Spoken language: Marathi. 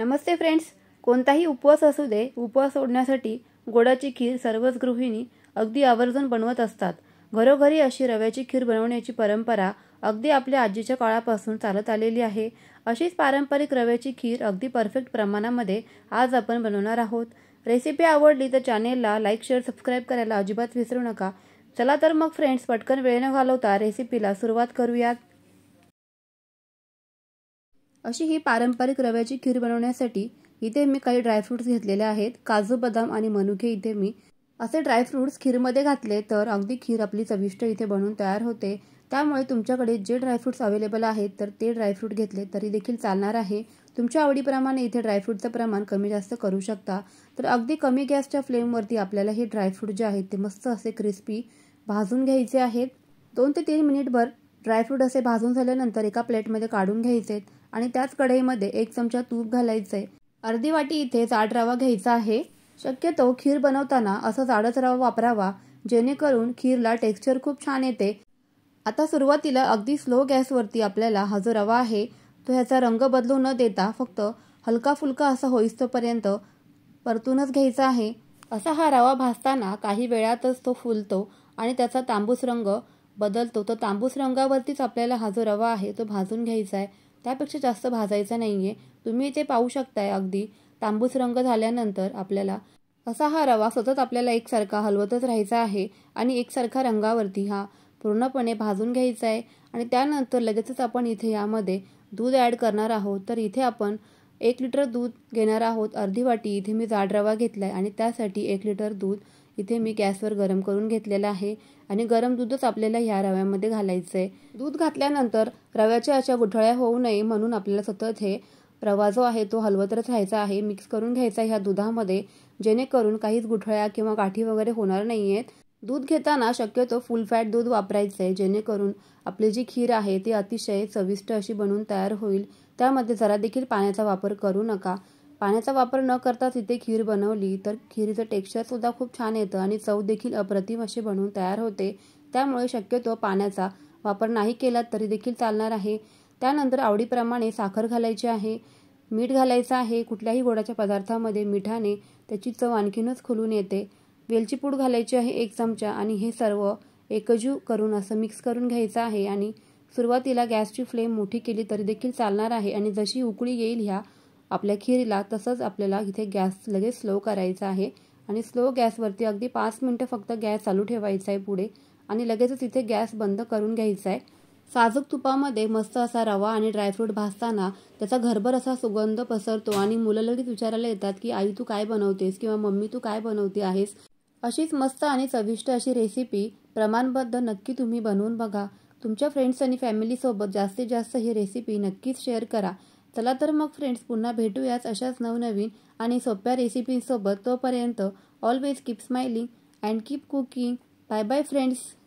नमस्ते फ्रेंड्स कोणताही उपवास असू दे उपवास सोडण्यासाठी गोडाची खीर सर्वच गृहिणी अगदी आवर्जून बनवत असतात घरोघरी अशी रव्याची खीर बनवण्याची परंपरा अगदी आपल्या आजीच्या काळापासून चालत आलेली आहे अशीच पारंपरिक रव्याची खीर अगदी परफेक्ट प्रमाणामध्ये आज आपण बनवणार आहोत रेसिपी आवडली तर चॅनेलला लाईक शेअर सबस्क्राईब करायला अजिबात विसरू नका चला तर मग फ्रेंड्स पटकन वेळ न घालवता रेसिपीला सुरुवात करूयात अशी ही पारंपरिक रव्याची खीर बनवण्यासाठी इथे मी काही ड्रायफ्रूट्स घेतलेले आहेत काजू बदाम आणि मनुके इथे मी असे ड्रायफ्रूट्स खीरमध्ये घातले तर अगदी खीर आपली चविष्ट इथे बनवून तयार होते त्यामुळे तुमच्याकडे जे ड्रायफ्रूट्स अवेलेबल आहेत तर ते ड्रायफ्रूट घेतले तरी देखील चालणार आहे तुमच्या आवडीप्रमाणे इथे ड्रायफ्रूटचं प्रमाण कमी जास्त करू शकता तर अगदी कमी गॅसच्या फ्लेमवरती आपल्याला हे ड्रायफ्रूट जे आहेत ते मस्त असे क्रिस्पी भाजून घ्यायचे आहेत दोन ते तीन मिनिटभर ड्रायफ्रूट असे भाजून झाल्यानंतर एका प्लेटमध्ये काढून घ्यायचे आहेत आणि त्याच कढईमध्ये एक चमचा तूप घालायचंय आहे अर्धी वाटी इथे जाड रवा घ्यायचा आहे शक्यतो खीर बनवताना असा जाडच रवा वापरावा जेणेकरून खीरला टेक्स्चर खूप छान येते आता सुरुवातीला अगदी स्लो गॅसवरती आपल्याला हा जो रवा आहे तो ह्याचा रंग बदलू न देता फक्त हलका फुलका असा होईस्तोपर्यंत परतूनच घ्यायचा आहे असा हा रवा भासताना काही वेळातच तो फुलतो आणि त्याचा तांबूस रंग बदलतो तर तांबूस रंगावरतीच आपल्याला हा जो रवा आहे तो भाजून घ्यायचा आहे त्यापेक्षा जास्त भाजायचा नाही आहे तुम्ही इथे पाहू शकताय अगदी तांबूस रंग झाल्यानंतर आपल्याला असा हा रवा सतत आपल्याला एकसारखा हलवतच राहायचा आहे आणि एकसारखा रंगावरती हा पूर्णपणे भाजून घ्यायचा आहे आणि त्यानंतर लगेचच आपण इथे यामध्ये दूध ॲड करणार आहोत तर इथे आपण एक लिटर दूध घेणार आहोत अर्धी वाटी इथे मी जाड रवा घेतला आहे आणि त्यासाठी एक लिटर दूध इथे मी गॅसवर गरम करून घेतलेला आहे आणि गरम दूधच आपल्याला ह्या रव्यामध्ये घालायचं आहे दूध घातल्यानंतर रव्याच्या अशा गुठळ्या होऊ नये म्हणून आपल्याला सतत हे रवा जो आहे तो हलवतच राहायचा आहे मिक्स करून घ्यायचा ह्या दुधामध्ये जेणेकरून काहीच गुठळ्या किंवा गाठी वगैरे होणार नाही दूध घेताना शक्यतो फुल फॅट दूध वापरायचं आहे जेणेकरून आपली जी खीर आहे ती अतिशय चविष्ट अशी बनून तयार होईल त्यामध्ये जरा देखील पाण्याचा वापर करू नका पाण्याचा वापर न करता तिथे खीर बनवली तर खीरीचं टेक्स्चरसुद्धा खूप छान येतं आणि चव देखील अप्रतिम असे बनवून तयार होते त्यामुळे शक्यतो पाण्याचा वापर नाही केला तरी देखील चालणार आहे त्यानंतर आवडीप्रमाणे साखर घालायची आहे मीठ घालायचं आहे कुठल्याही गोडाच्या पदार्थामध्ये मिठाने त्याची चव आणखीनच खुलून येते वेलची पूड घालायची आहे एक चमचा आणि हे सर्व एकजीव करून असं मिक्स करून घ्यायचं आहे आणि सुरुवातीला गॅसची फ्लेम मोठी केली तरी देखील चालणार आहे आणि जशी उकळी येईल ह्या आपल्या खीरला तसंच आपल्याला इथे गॅस लगेच स्लो करायचा आहे आणि स्लो गॅसवरती अगदी पाच मिनटं फक्त गॅस चालू ठेवायचा आहे पुढे आणि लगेचच इथे गॅस बंद करून घ्यायचा आहे साजूक तुपामध्ये मस्त असा रवा आणि ड्रायफ्रूट भासताना त्याचा घरभर असा सुगंध पसरतो आणि मुलं लगेच विचारायला येतात की आई तू काय बनवतेस किंवा मम्मी तू काय बनवते आहेस अशीच मस्त आणि चविष्ट अशी रेसिपी प्रमाणबद्ध नक्की तुम्ही बनवून बघा तुमच्या फ्रेंड्स आणि फॅमिलीसोबत जास्तीत जास्त ही रेसिपी नक्कीच शेअर करा चला तर मग फ्रेंड्स पुन्हा भेटूयाच अशाच नवनवीन आणि सोप्या रेसिपीसोबत तोपर्यंत always keep smiling and keep cooking bye bye friends